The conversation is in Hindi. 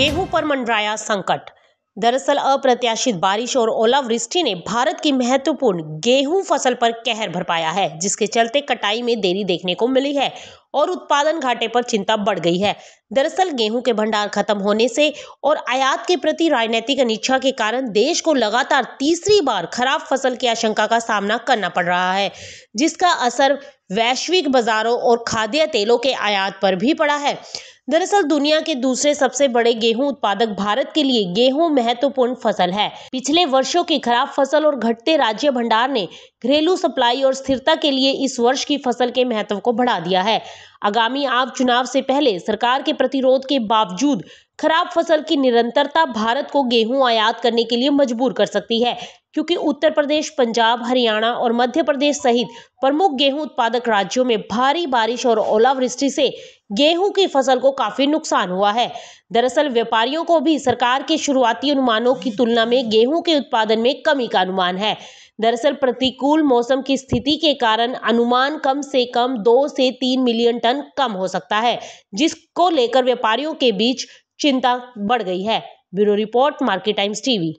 गेहूं पर मंडराया संकट दरअसल अप्रत्याशित बारिश और ओलावृष्टि ने भारत की महत्वपूर्ण गेहूं फसल पर कहर भरपाया है जिसके चलते कटाई में देरी देखने को मिली है और उत्पादन घाटे पर चिंता बढ़ गई है दरअसल गेहूं के भंडार खत्म होने से और आयात के प्रति राजनीतिक अनिच्छा के कारण देश को लगातार तीसरी बार खराब फसल की आशंका का सामना करना पड़ रहा है जिसका असर वैश्विक बाजारों और खाद्य तेलों के आयात पर भी पड़ा है दरअसल दुनिया के दूसरे सबसे बड़े गेहूं उत्पादक भारत के लिए गेहूं महत्वपूर्ण फसल है पिछले वर्षों की खराब फसल और घटते राज्य भंडार ने घरेलू सप्लाई और स्थिरता के लिए इस वर्ष की फसल के महत्व को बढ़ा दिया है आगामी आम चुनाव से पहले सरकार के प्रतिरोध के बावजूद खराब फसल की निरंतरता भारत को गेहूं आयात करने के लिए मजबूर कर सकती है क्योंकि उत्तर प्रदेश पंजाब हरियाणा और मध्य प्रदेश सहित प्रमुख गेहूं उत्पादक राज्यों में भारी बारिश और ओलावृष्टि से गेहूं की फसल को काफी नुकसान हुआ है दरअसल व्यापारियों को भी सरकार के शुरुआती अनुमानों की तुलना में गेहूं के उत्पादन में कमी का अनुमान है दरअसल प्रतिकूल मौसम की स्थिति के कारण अनुमान कम से कम दो से तीन मिलियन टन कम हो सकता है जिसको लेकर व्यापारियों के बीच चिंता बढ़ गई है bureau report market times TV